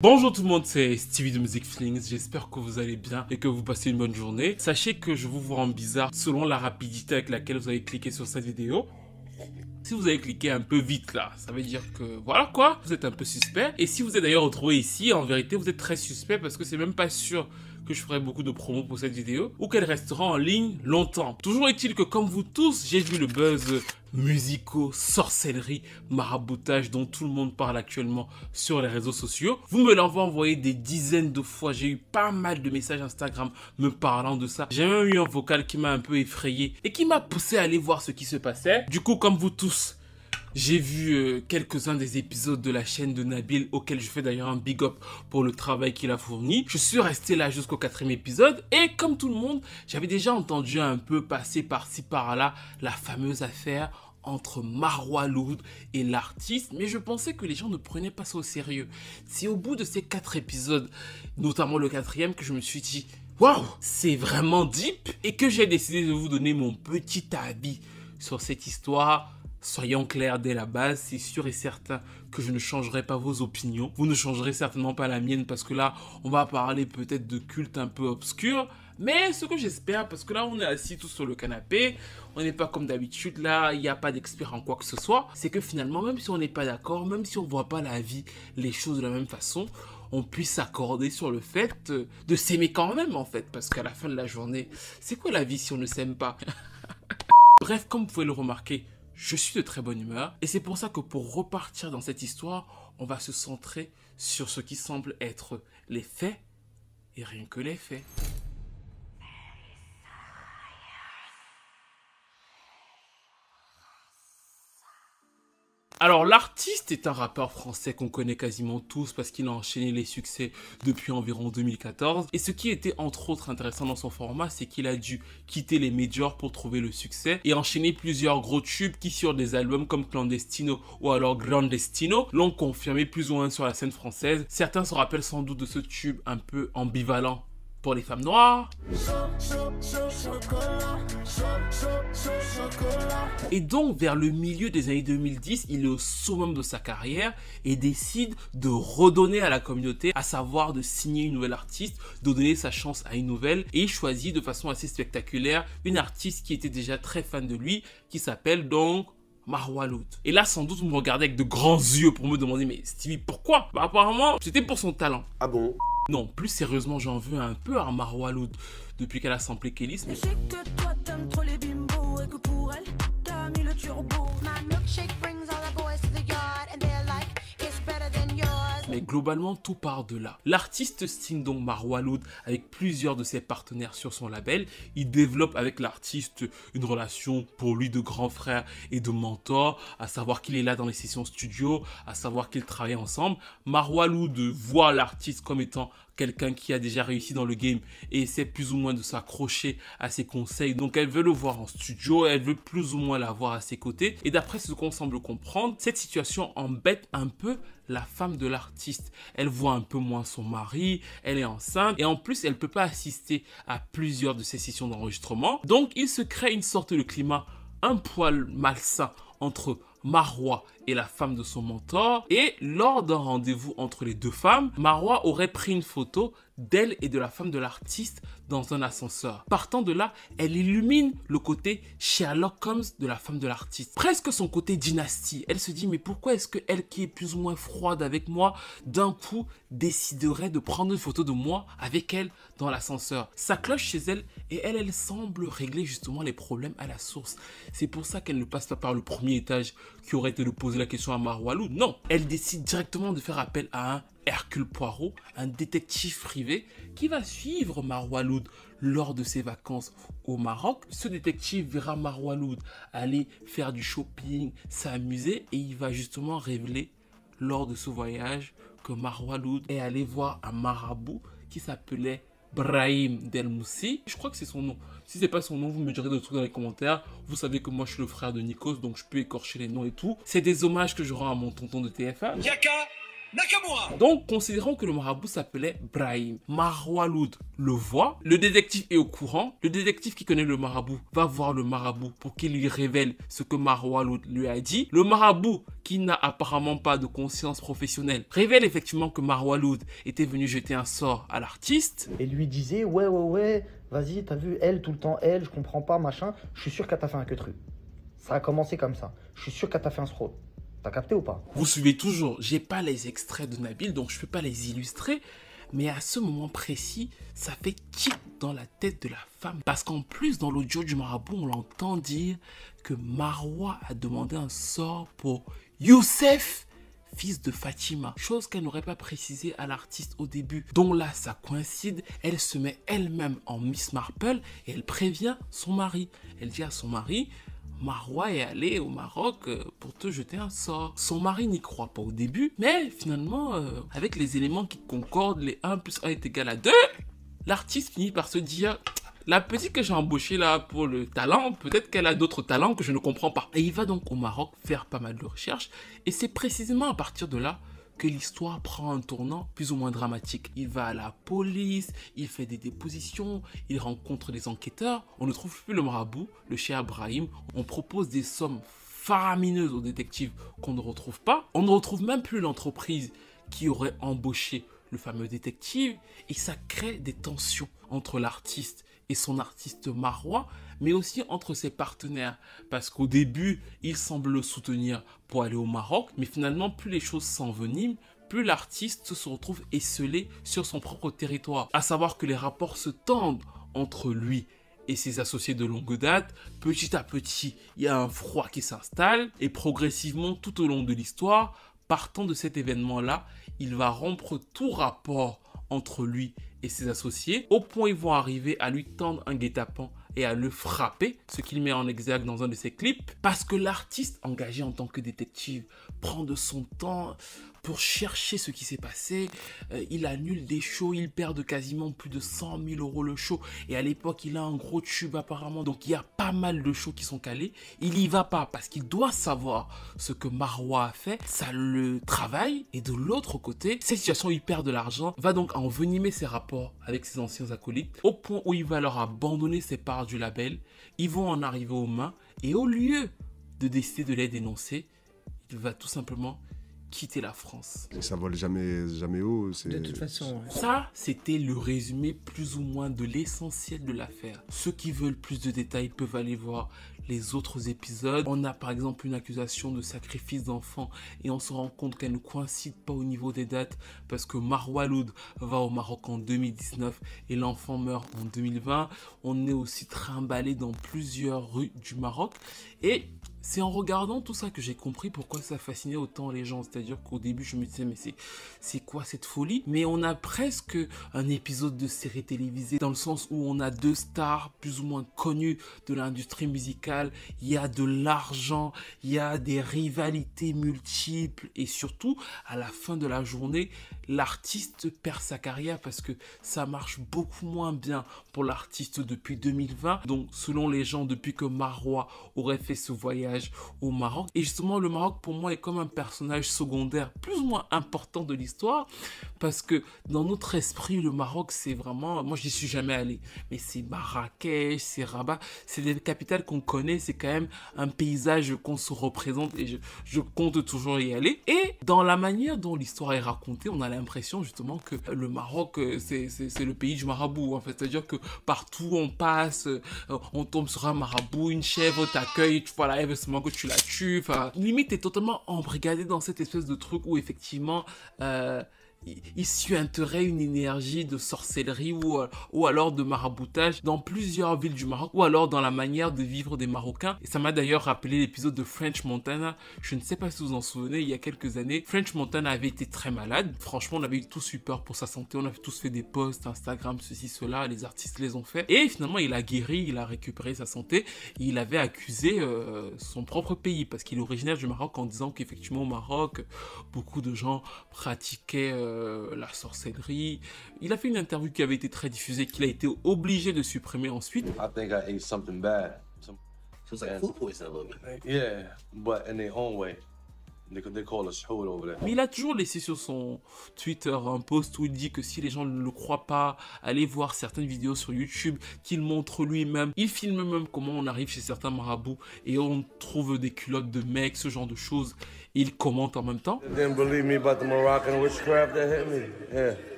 Bonjour tout le monde, c'est Stevie de Music Flings, j'espère que vous allez bien et que vous passez une bonne journée. Sachez que je vous vois en bizarre selon la rapidité avec laquelle vous avez cliqué sur cette vidéo. Si vous avez cliqué un peu vite là, ça veut dire que voilà quoi, vous êtes un peu suspect. Et si vous êtes d'ailleurs retrouvé ici, en vérité vous êtes très suspect parce que c'est même pas sûr que je ferai beaucoup de promos pour cette vidéo ou qu'elle restera en ligne longtemps. Toujours est-il que comme vous tous, j'ai vu le buzz musicaux, sorcellerie, maraboutage dont tout le monde parle actuellement sur les réseaux sociaux. Vous me l'avez envoyé des dizaines de fois. J'ai eu pas mal de messages Instagram me parlant de ça. J'ai même eu un vocal qui m'a un peu effrayé et qui m'a poussé à aller voir ce qui se passait. Du coup, comme vous tous, j'ai vu euh, quelques-uns des épisodes de la chaîne de Nabil, auquel je fais d'ailleurs un big up pour le travail qu'il a fourni. Je suis resté là jusqu'au quatrième épisode et comme tout le monde, j'avais déjà entendu un peu passer par-ci par-là la fameuse affaire entre Marwa Loud et l'artiste, mais je pensais que les gens ne prenaient pas ça au sérieux. C'est au bout de ces quatre épisodes, notamment le quatrième, que je me suis dit Waouh, c'est vraiment deep et que j'ai décidé de vous donner mon petit avis sur cette histoire Soyons clairs dès la base, c'est sûr et certain que je ne changerai pas vos opinions. Vous ne changerez certainement pas la mienne parce que là, on va parler peut-être de culte un peu obscur Mais ce que j'espère, parce que là, on est assis tous sur le canapé, on n'est pas comme d'habitude, là, il n'y a pas d'expert en quoi que ce soit, c'est que finalement, même si on n'est pas d'accord, même si on ne voit pas la vie, les choses de la même façon, on puisse s'accorder sur le fait de s'aimer quand même, en fait. Parce qu'à la fin de la journée, c'est quoi la vie si on ne s'aime pas Bref, comme vous pouvez le remarquer, je suis de très bonne humeur, et c'est pour ça que pour repartir dans cette histoire, on va se centrer sur ce qui semble être les faits, et rien que les faits. Alors l'artiste est un rappeur français qu'on connaît quasiment tous parce qu'il a enchaîné les succès depuis environ 2014. Et ce qui était entre autres intéressant dans son format, c'est qu'il a dû quitter les majors pour trouver le succès et enchaîner plusieurs gros tubes qui sur des albums comme Clandestino ou alors Grandestino l'ont confirmé plus ou moins sur la scène française. Certains se rappellent sans doute de ce tube un peu ambivalent pour les femmes noires. Et donc vers le milieu des années 2010, il est au summum de sa carrière et décide de redonner à la communauté, à savoir de signer une nouvelle artiste, de donner sa chance à une nouvelle et il choisit de façon assez spectaculaire une artiste qui était déjà très fan de lui, qui s'appelle donc Marwaloud. Et là, sans doute, vous me regardez avec de grands yeux pour me demander, mais Stevie, pourquoi bah, Apparemment, c'était pour son talent. Ah bon non, plus sérieusement, j'en veux un peu à Marwa depuis qu'elle a samplé Kélis. Mais... que toi, t'aimes trop les bimbo et que pour elle, t'as mis le turbo. Globalement, tout part de là. L'artiste signe donc Loud avec plusieurs de ses partenaires sur son label. Il développe avec l'artiste une relation pour lui de grand frère et de mentor, à savoir qu'il est là dans les sessions studio, à savoir qu'ils travaillent ensemble. Loud voit l'artiste comme étant quelqu'un qui a déjà réussi dans le game et essaie plus ou moins de s'accrocher à ses conseils. Donc elle veut le voir en studio, elle veut plus ou moins l'avoir à ses côtés. Et d'après ce qu'on semble comprendre, cette situation embête un peu la femme de l'artiste. Elle voit un peu moins son mari, elle est enceinte et en plus elle ne peut pas assister à plusieurs de ses sessions d'enregistrement. Donc il se crée une sorte de climat un poil malsain entre Marois et la femme de son mentor. Et lors d'un rendez-vous entre les deux femmes, Marwa aurait pris une photo d'elle et de la femme de l'artiste dans un ascenseur. Partant de là, elle illumine le côté Sherlock Holmes de la femme de l'artiste. Presque son côté dynastie. Elle se dit mais pourquoi est-ce que elle qui est plus ou moins froide avec moi, d'un coup déciderait de prendre une photo de moi avec elle dans l'ascenseur. Ça cloche chez elle et elle, elle semble régler justement les problèmes à la source. C'est pour ça qu'elle ne passe pas par le premier étage qui aurait été le la question à Marwalou. Non, elle décide directement de faire appel à un Hercule Poirot, un détective privé qui va suivre Marwaloud lors de ses vacances au Maroc. Ce détective verra Marwaloud aller faire du shopping, s'amuser et il va justement révéler lors de ce voyage que Marwaloud est allé voir un marabout qui s'appelait Brahim Delmoussi. Je crois que c'est son nom. Si c'est pas son nom, vous me direz de trucs dans les commentaires. Vous savez que moi je suis le frère de Nikos, donc je peux écorcher les noms et tout. C'est des hommages que je rends à mon tonton de TFA Yaka donc, considérons que le marabout s'appelait Brahim, Marwaloud le voit, le détective est au courant, le détective qui connaît le marabout va voir le marabout pour qu'il lui révèle ce que Marwaloud lui a dit. Le marabout, qui n'a apparemment pas de conscience professionnelle, révèle effectivement que Marwaloud était venu jeter un sort à l'artiste. Et lui disait, ouais, ouais, ouais, vas-y, t'as vu, elle, tout le temps, elle, je comprends pas, machin, je suis sûr qu'elle t'a fait un que truc. Ça a commencé comme ça, je suis sûr qu'elle t'a fait un scroll ou pas Vous suivez toujours. J'ai pas les extraits de Nabil, donc je peux pas les illustrer. Mais à ce moment précis, ça fait kick dans la tête de la femme. Parce qu'en plus, dans l'audio du marabout, on l'entend dire que Marwa a demandé un sort pour Youssef, fils de Fatima. Chose qu'elle n'aurait pas précisé à l'artiste au début. Donc là, ça coïncide. Elle se met elle-même en Miss Marple et elle prévient son mari. Elle dit à son mari, Marwa est allée au Maroc euh, pour te jeter un sort. Son mari n'y croit pas au début, mais finalement, euh, avec les éléments qui concordent, les 1 plus 1 est égal à 2, l'artiste finit par se dire la petite que j'ai embauchée là pour le talent, peut-être qu'elle a d'autres talents que je ne comprends pas. Et il va donc au Maroc faire pas mal de recherches, et c'est précisément à partir de là que l'histoire prend un tournant plus ou moins dramatique. Il va à la police, il fait des dépositions, il rencontre des enquêteurs, on ne trouve plus le marabout, le cher Abrahim, on propose des sommes faramineuses aux détectives qu'on ne retrouve pas, on ne retrouve même plus l'entreprise qui aurait embauché le fameux détective, et ça crée des tensions entre l'artiste et son artiste marois mais aussi entre ses partenaires. Parce qu'au début, il semble le soutenir pour aller au Maroc, mais finalement, plus les choses s'enveniment, plus l'artiste se retrouve esselé sur son propre territoire. À savoir que les rapports se tendent entre lui et ses associés de longue date, petit à petit, il y a un froid qui s'installe et progressivement tout au long de l'histoire, partant de cet événement-là, il va rompre tout rapport entre lui et ses associés, au point ils vont arriver à lui tendre un guet-apens et à le frapper, ce qu'il met en exergue dans un de ses clips, parce que l'artiste engagé en tant que détective prend de son temps pour chercher ce qui s'est passé. Euh, il annule des shows, il perd quasiment plus de 100 000 euros le show. Et à l'époque, il a un gros tube apparemment. Donc il y a pas mal de shows qui sont calés. Il y va pas parce qu'il doit savoir ce que Marois a fait. Ça le travaille. Et de l'autre côté, cette situation, où il perd de l'argent, va donc envenimer ses rapports avec ses anciens acolytes au point où il va leur abandonner ses parts du label. Ils vont en arriver aux mains. Et au lieu de décider de les dénoncer, il va tout simplement quitter la France. Et ça vole jamais, jamais haut. De toute façon. Ça, c'était le résumé plus ou moins de l'essentiel de l'affaire. Ceux qui veulent plus de détails peuvent aller voir les autres épisodes. On a par exemple une accusation de sacrifice d'enfants et on se rend compte qu'elle ne coïncide pas au niveau des dates parce que Marwaloud va au Maroc en 2019 et l'enfant meurt en 2020. On est aussi trimballé dans plusieurs rues du Maroc et c'est en regardant tout ça que j'ai compris pourquoi ça fascinait autant les gens. C'est-à-dire qu'au début, je me disais, mais c'est quoi cette folie Mais on a presque un épisode de série télévisée dans le sens où on a deux stars plus ou moins connues de l'industrie musicale il y a de l'argent, il y a des rivalités multiples et surtout, à la fin de la journée, l'artiste perd sa carrière parce que ça marche beaucoup moins bien pour l'artiste depuis 2020. Donc, selon les gens, depuis que Marois aurait fait ce voyage au Maroc. Et justement, le Maroc, pour moi, est comme un personnage secondaire, plus ou moins important de l'histoire, parce que dans notre esprit, le Maroc, c'est vraiment... Moi, j'y suis jamais allé, mais c'est Marrakech, c'est Rabat, c'est des capitales qu'on connaît, c'est quand même un paysage qu'on se représente et je, je compte toujours y aller. Et dans la manière dont l'histoire est racontée, on a la l'impression justement que le Maroc, euh, c'est le pays du marabout. En fait. C'est-à-dire que partout on passe, euh, on tombe sur un marabout, une chèvre t'accueille, tu vois, là, elle veut seulement que tu la tues. Enfin, limite, t'es totalement embrigadé dans cette espèce de truc où effectivement... Euh, il suinterait une énergie de sorcellerie ou, ou alors de maraboutage dans plusieurs villes du Maroc ou alors dans la manière de vivre des Marocains. Et ça m'a d'ailleurs rappelé l'épisode de French Montana. Je ne sais pas si vous en souvenez, il y a quelques années, French Montana avait été très malade. Franchement, on avait tous eu peur pour sa santé. On avait tous fait des posts Instagram, ceci, cela. Les artistes les ont fait. Et finalement, il a guéri, il a récupéré sa santé. il avait accusé euh, son propre pays parce qu'il est originaire du Maroc en disant qu'effectivement au Maroc, beaucoup de gens pratiquaient... Euh, euh, la sorcellerie. Il a fait une interview qui avait été très diffusée, qu'il a été obligé de supprimer ensuite. I think I ate something bad. Some... de like food poisoning a little bit. Yeah, but in their own way. Mais il a toujours laissé sur son Twitter un post où il dit que si les gens ne le croient pas, allez voir certaines vidéos sur YouTube qu'il montre lui-même. Il filme même comment on arrive chez certains marabouts et on trouve des culottes de mecs, ce genre de choses. il commente en même temps.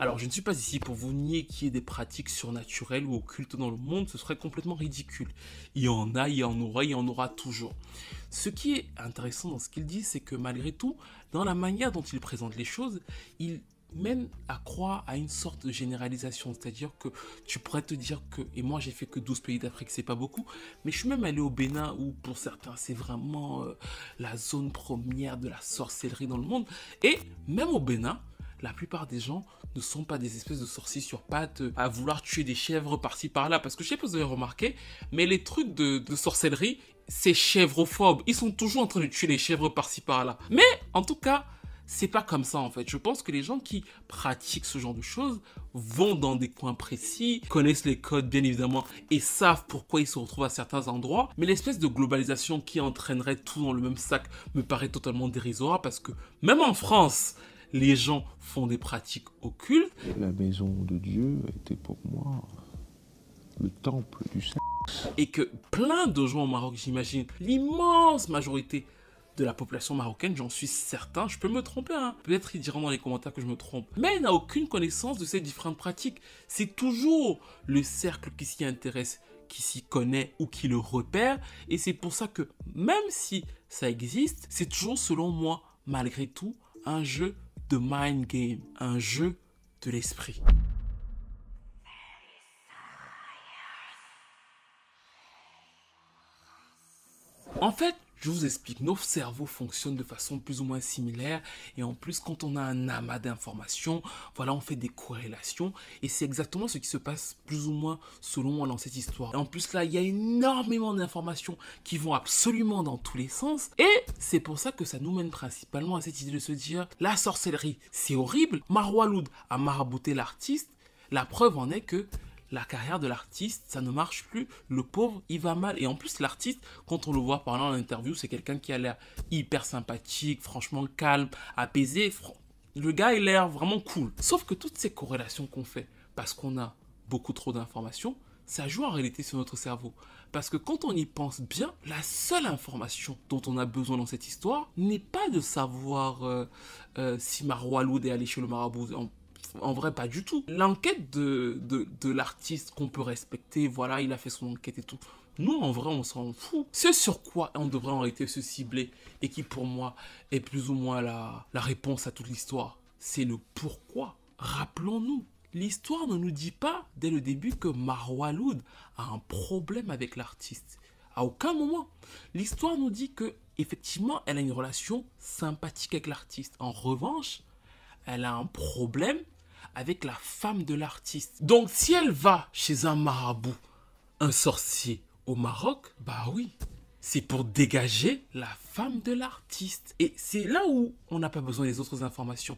Alors, je ne suis pas ici pour vous nier qu'il y ait des pratiques surnaturelles ou occultes dans le monde, ce serait complètement ridicule. Il y en a, il y en aura, il y en aura toujours. Ce qui est intéressant dans ce qu'il dit, c'est que malgré tout, dans la manière dont il présente les choses, il mène à croire à une sorte de généralisation, c'est-à-dire que tu pourrais te dire que, et moi j'ai fait que 12 pays d'Afrique, c'est pas beaucoup, mais je suis même allé au Bénin où pour certains c'est vraiment euh, la zone première de la sorcellerie dans le monde, et même au Bénin, la plupart des gens ne sont pas des espèces de sorciers sur pattes euh, à vouloir tuer des chèvres par-ci par-là. Parce que je sais pas si vous avez remarqué, mais les trucs de, sorcellerie, c'est chèvrophobe. Ils sont toujours en train de tuer les chèvres par-ci par-là. Mais en tout cas, c'est pas comme ça en fait. Je pense que les gens qui pratiquent ce genre de choses vont dans des coins précis, connaissent les codes bien évidemment et savent pourquoi ils se retrouvent à certains endroits. Mais l'espèce de globalisation qui entraînerait tout dans le même sac me paraît totalement dérisoire parce que même en France, les gens font des pratiques occultes. La maison de Dieu était pour moi le temple du sexe. Et que plein de gens au Maroc, j'imagine, l'immense majorité de la population marocaine, j'en suis certain, je peux me tromper, hein. peut-être ils diront dans les commentaires que je me trompe, mais n'a aucune connaissance de ces différentes pratiques. C'est toujours le cercle qui s'y intéresse, qui s'y connaît ou qui le repère, et c'est pour ça que même si ça existe, c'est toujours selon moi, malgré tout, un jeu The mind game, un jeu de l'esprit. En fait, je vous explique, nos cerveaux fonctionnent de façon plus ou moins similaire et en plus quand on a un amas d'informations, voilà, on fait des corrélations et c'est exactement ce qui se passe plus ou moins selon moi dans cette histoire. Et en plus là, il y a énormément d'informations qui vont absolument dans tous les sens et c'est pour ça que ça nous mène principalement à cette idée de se dire la sorcellerie, c'est horrible. Marwaloud a marabouté l'artiste, la preuve en est que la carrière de l'artiste, ça ne marche plus, le pauvre, il va mal. Et en plus, l'artiste, quand on le voit parlant en interview, c'est quelqu'un qui a l'air hyper sympathique, franchement calme, apaisé. Le gars, il a l'air vraiment cool. Sauf que toutes ces corrélations qu'on fait, parce qu'on a beaucoup trop d'informations, ça joue en réalité sur notre cerveau. Parce que quand on y pense bien, la seule information dont on a besoin dans cette histoire n'est pas de savoir euh, euh, si Marois Loud est allé chez le marabout en vrai, pas du tout. L'enquête de, de, l'artiste qu'on peut respecter, voilà, il a fait son enquête et tout. Nous, en vrai, on s'en fout. C'est sur quoi on devrait en réalité se cibler et qui, pour moi, est plus ou moins la, réponse à toute l'histoire. C'est le pourquoi. Rappelons-nous, l'histoire ne nous dit pas dès le début que Marwaloud a un problème avec l'artiste. À aucun moment. L'histoire nous dit que effectivement, elle a une relation sympathique avec l'artiste. En revanche, elle a un problème avec la femme de l'artiste. Donc si elle va chez un marabout, un sorcier au Maroc, bah oui, c'est pour dégager la femme de l'artiste. Et c'est là où on n'a pas besoin des autres informations.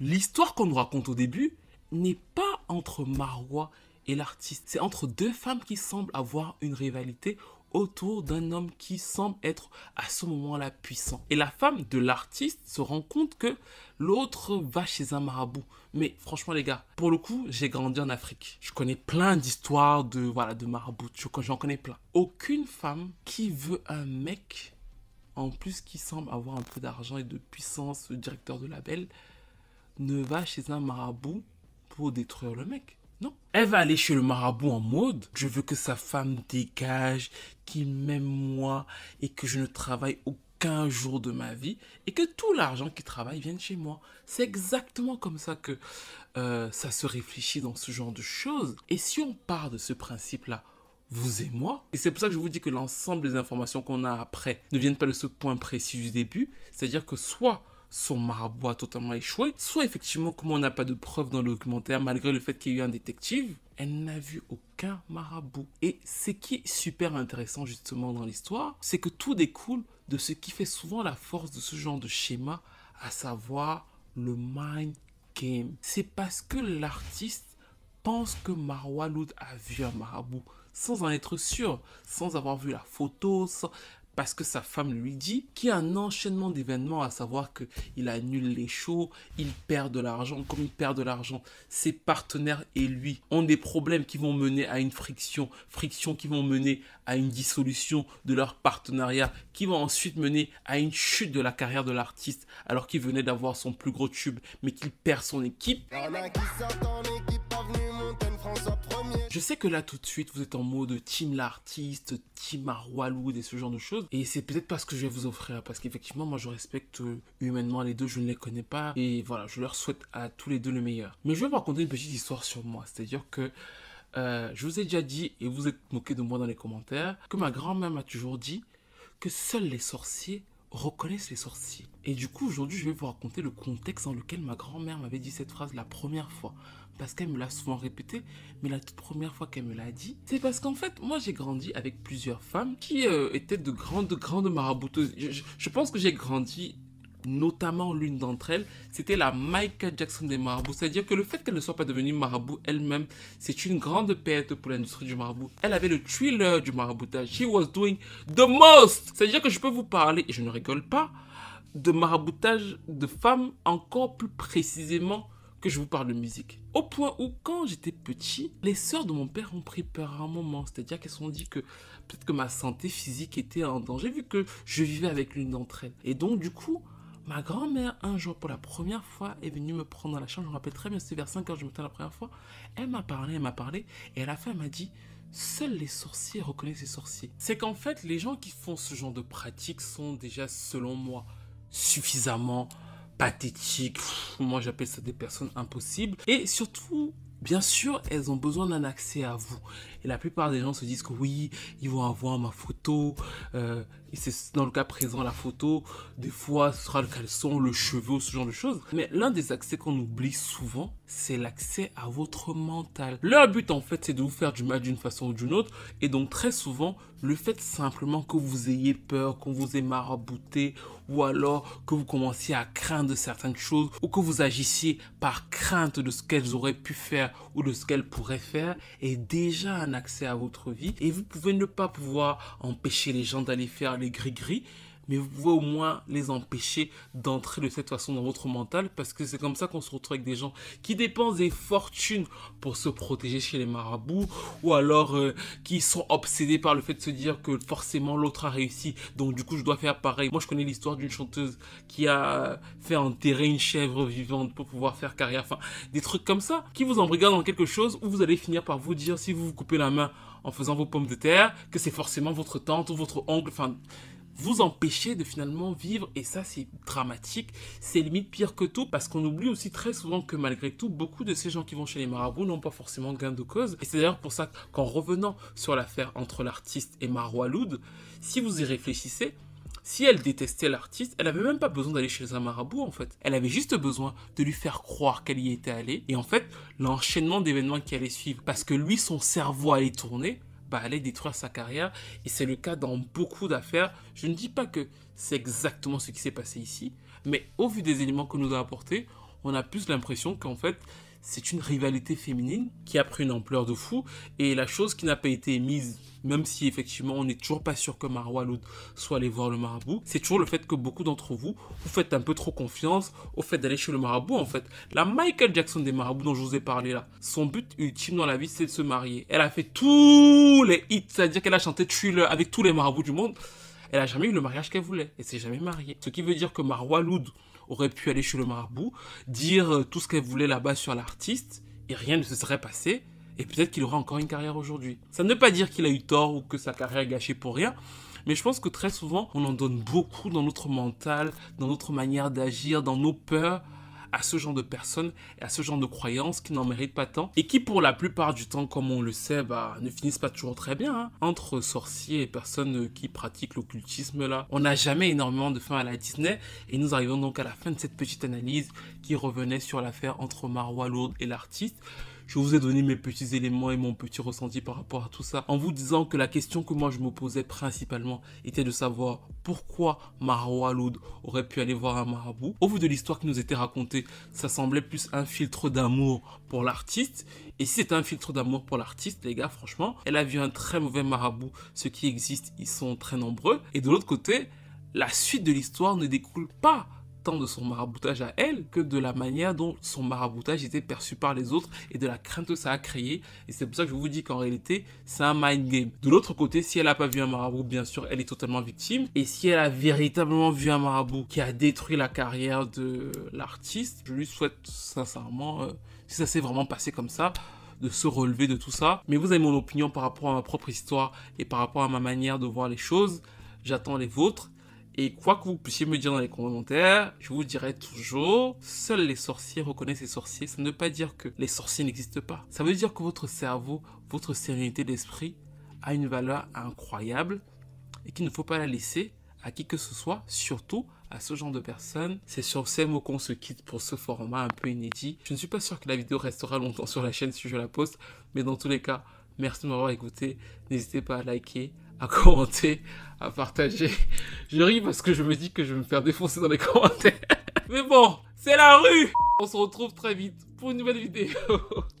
L'histoire qu'on nous raconte au début n'est pas entre Marois et l'artiste. C'est entre deux femmes qui semblent avoir une rivalité autour d'un homme qui semble être à ce moment-là puissant. Et la femme de l'artiste se rend compte que l'autre va chez un marabout. Mais franchement les gars, pour le coup, j'ai grandi en Afrique. Je connais plein d'histoires de voilà de marabouts, j'en connais plein. Aucune femme qui veut un mec en plus qui semble avoir un peu d'argent et de puissance, directeur de label, ne va chez un marabout pour détruire le mec. Non. Elle va aller chez le marabout en mode je veux que sa femme dégage, qu'il m'aime moi et que je ne travaille aucun jour de ma vie et que tout l'argent qu'il travaille vienne chez moi. C'est exactement comme ça que euh, ça se réfléchit dans ce genre de choses. Et si on part de ce principe-là, vous et moi. Et c'est pour ça que je vous dis que l'ensemble des informations qu'on a après ne viennent pas de ce point précis du début. C'est-à-dire que soit son marabout a totalement échoué, soit effectivement, comme on n'a pas de preuves dans le documentaire, malgré le fait qu'il y ait eu un détective, elle n'a vu aucun marabout. Et ce qui est super intéressant justement dans l'histoire, c'est que tout découle de ce qui fait souvent la force de ce genre de schéma, à savoir le mind game. C'est parce que l'artiste pense que Marwa a vu un marabout sans en être sûr, sans avoir vu la photo, sans parce que sa femme lui dit qu'il y a un enchaînement d'événements, à savoir qu'il annule les shows, il perd de l'argent, comme il perd de l'argent, ses partenaires et lui ont des problèmes qui vont mener à une friction, friction qui vont mener à une dissolution de leur partenariat, qui vont ensuite mener à une chute de la carrière de l'artiste, alors qu'il venait d'avoir son plus gros tube, mais qu'il perd son équipe. équipe je sais que là tout de suite vous êtes en mode team l'artiste, team Arwaloud et ce genre de choses. Et c'est peut-être pas ce que je vais vous offrir parce qu'effectivement moi je respecte euh, humainement les deux, je ne les connais pas. Et voilà, je leur souhaite à tous les deux le meilleur. Mais je vais vous raconter une petite histoire sur moi. C'est-à-dire que euh, je vous ai déjà dit, et vous êtes moqué de moi dans les commentaires, que ma grand-mère m'a toujours dit que seuls les sorciers reconnaissent les sorciers. Et du coup, aujourd'hui, je vais vous raconter le contexte dans lequel ma grand-mère m'avait dit cette phrase la première fois parce qu'elle me l'a souvent répété, mais la toute première fois qu'elle me l'a dit, c'est parce qu'en fait, moi j'ai grandi avec plusieurs femmes qui euh, étaient de grandes, grandes marabouteuses. Je, pense que j'ai grandi notamment l'une d'entre elles, c'était la Michael Jackson des marabouts. C'est-à-dire que le fait qu'elle ne soit pas devenue marabout elle-même, c'est une grande perte pour l'industrie du marabout. Elle avait le thriller du maraboutage. She was doing the most. C'est-à-dire que je peux vous parler, et je ne rigole pas, de maraboutage de femmes encore plus précisément que je vous parle de musique. Au point où, quand j'étais petit, les sœurs de mon père ont pris peur à un moment. C'est-à-dire qu'elles se sont dit que peut-être que ma santé physique était en danger vu que je vivais avec l'une d'entre elles. Et donc, du coup, ma grand-mère, un jour, pour la première fois, est venue me prendre à la chambre. Je me rappelle très bien, c'était vers 5 heures me à la première fois. Elle m'a parlé, elle m'a parlé. Et à la fin, elle m'a dit seuls les sorciers reconnaissent les sorciers. C'est qu'en fait, les gens qui font ce genre de pratique sont déjà, selon moi, suffisamment Pathétique. moi, j'appelle ça des personnes impossibles. Et surtout, Bien sûr, elles ont besoin d'un accès à vous. Et la plupart des gens se disent que oui, ils vont avoir ma photo euh, et c'est dans le cas présent la photo. Des fois, ce sera le caleçon, le cheveu, ce genre de choses. Mais l'un des accès qu'on oublie souvent, c'est l'accès à votre mental. Leur but, en fait, c'est de vous faire du mal d'une façon ou d'une autre. Et donc, très souvent, le fait simplement que vous ayez peur, qu'on vous ait marabouté, ou alors que vous commenciez à craindre certaines choses, ou que vous agissiez par crainte de ce qu'elles auraient pu faire ou de ce qu'elles pourraient faire, est déjà un accès à votre vie. Et vous pouvez ne pas pouvoir en empêcher les gens d'aller faire les gris-gris, mais vous pouvez au moins les empêcher d'entrer de cette façon dans votre mental parce que c'est comme ça qu'on se retrouve avec des gens qui dépensent des fortunes pour se protéger chez les marabouts ou alors euh, qui sont obsédés par le fait de se dire que forcément l'autre a réussi donc du coup je dois faire pareil. Moi je connais l'histoire d'une chanteuse qui a fait enterrer une chèvre vivante pour pouvoir faire carrière, enfin des trucs comme ça qui vous embrigadent dans quelque chose où vous allez finir par vous dire si vous vous coupez la main en faisant vos pommes de terre que c'est forcément votre tante ou votre oncle. Enfin, vous empêchez de finalement vivre et ça c'est dramatique, c'est limite pire que tout parce qu'on oublie aussi très souvent que malgré tout beaucoup de ces gens qui vont chez les marabouts n'ont pas forcément gain de cause et c'est d'ailleurs pour ça qu'en revenant sur l'affaire entre l'artiste et Marwa si vous y réfléchissez, si elle détestait l'artiste, elle n'avait même pas besoin d'aller chez un marabout en fait. Elle avait juste besoin de lui faire croire qu'elle y était allée et en fait l'enchaînement d'événements qui allait suivre. Parce que lui, son cerveau allait tourner, bah, allait détruire sa carrière et c'est le cas dans beaucoup d'affaires. Je ne dis pas que c'est exactement ce qui s'est passé ici, mais au vu des éléments que nous a apportés, on a plus l'impression qu'en fait, c'est une rivalité féminine qui a pris une ampleur de fou. Et la chose qui n'a pas été mise, même si effectivement on n'est toujours pas sûr que Marwa Loud soit allé voir le marabout, c'est toujours le fait que beaucoup d'entre vous vous faites un peu trop confiance au fait d'aller chez le marabout en fait. La Michael Jackson des marabouts dont je vous ai parlé là, son but ultime dans la vie c'est de se marier. Elle a fait tous les hits, c'est-à-dire qu'elle a chanté Thriller avec tous les marabouts du monde. Elle a jamais eu le mariage qu'elle voulait. et s'est jamais mariée. Ce qui veut dire que Marwa Loud, aurait pu aller chez le marabout, dire euh, tout ce qu'elle voulait là-bas sur l'artiste, et rien ne se serait passé, et peut-être qu'il aura encore une carrière aujourd'hui. Ça ne veut pas dire qu'il a eu tort ou que sa carrière est gâchée pour rien, mais je pense que très souvent, on en donne beaucoup dans notre mental, dans notre manière d'agir, dans nos peurs, à ce genre de personnes et à ce genre de croyances qui n'en méritent pas tant et qui pour la plupart du temps, comme on le sait, bah, ne finissent pas toujours très bien. Hein. Entre sorciers et personnes qui pratiquent l'occultisme là, on n'a jamais énormément de fin à la Disney et nous arrivons donc à la fin de cette petite analyse qui revenait sur l'affaire entre Marwa Lourdes et l'artiste. Je vous ai donné mes petits éléments et mon petit ressenti par rapport à tout ça, en vous disant que la question que moi je me posais principalement était de savoir pourquoi Marwa Aloud aurait pu aller voir un marabout. Au vu de l'histoire qui nous était racontée, ça semblait plus un filtre d'amour pour l'artiste. Et si c'est un filtre d'amour pour l'artiste, les gars, franchement, elle a vu un très mauvais marabout. Ceux qui existent, ils sont très nombreux. Et de l'autre côté, la suite de l'histoire ne découle pas de son maraboutage à elle que de la manière dont son maraboutage était perçu par les autres et de la crainte que ça a créé. Et c'est pour ça que je vous dis qu'en réalité, c'est un mind game. De l'autre côté, si elle n'a pas vu un marabout, bien sûr, elle est totalement victime. Et si elle a véritablement vu un marabout qui a détruit la carrière de l'artiste, je lui souhaite sincèrement, euh, si ça s'est vraiment passé comme ça, de se relever de tout ça. Mais vous avez mon opinion par rapport à ma propre histoire et par rapport à ma manière de voir les choses. J'attends les vôtres. Et quoi que vous puissiez me dire dans les commentaires, je vous dirai toujours, seuls les sorciers reconnaissent les sorciers. Ça ne veut pas dire que les sorciers n'existent pas. Ça veut dire que votre cerveau, votre sérénité d'esprit a une valeur incroyable et qu'il ne faut pas la laisser à qui que ce soit, surtout à ce genre de personnes. C'est sur ces mots qu'on se quitte pour ce format un peu inédit. Je ne suis pas sûr que la vidéo restera longtemps sur la chaîne si je la poste, mais dans tous les cas, merci de m'avoir écouté. N'hésitez pas à liker, à commenter, à partager. Je ris parce que je me dis que je vais me faire défoncer dans les commentaires. Mais bon, c'est la rue On se retrouve très vite pour une nouvelle vidéo.